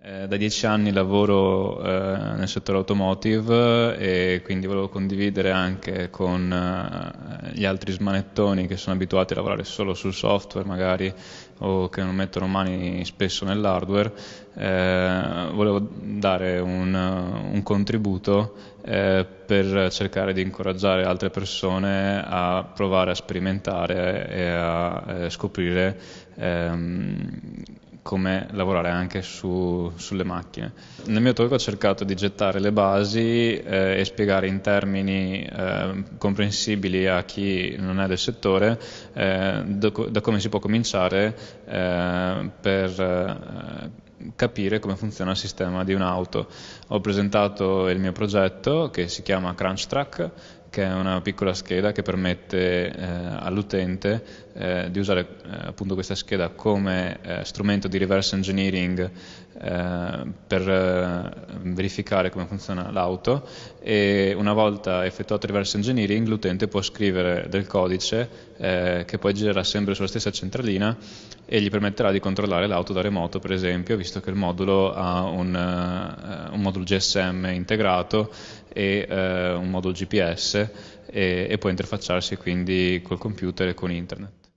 Eh, da dieci anni lavoro eh, nel settore automotive e quindi volevo condividere anche con eh, gli altri smanettoni che sono abituati a lavorare solo sul software magari o che non mettono mani spesso nell'hardware, eh, volevo dare un, un contributo eh, per cercare di incoraggiare altre persone a provare a sperimentare e a scoprire ehm, come lavorare anche su, sulle macchine. Nel mio talk ho cercato di gettare le basi eh, e spiegare in termini eh, comprensibili a chi non è del settore eh, da, da, come si può cominciare eh, per eh, capire come funziona il sistema di un'auto. Ho presentato il mio progetto che si chiama Crunch Track che è una piccola scheda che permette eh, all'utente eh, di usare eh, appunto questa scheda come eh, strumento di reverse engineering eh, per verificare come funziona l'auto e una volta effettuato il reverse engineering l'utente può scrivere del codice che poi girerà sempre sulla stessa centralina e gli permetterà di controllare l'auto da remoto per esempio visto che il modulo ha un eh, un modulo GSM integrato e eh, un modulo GPS e, e può interfacciarsi quindi col computer e con internet.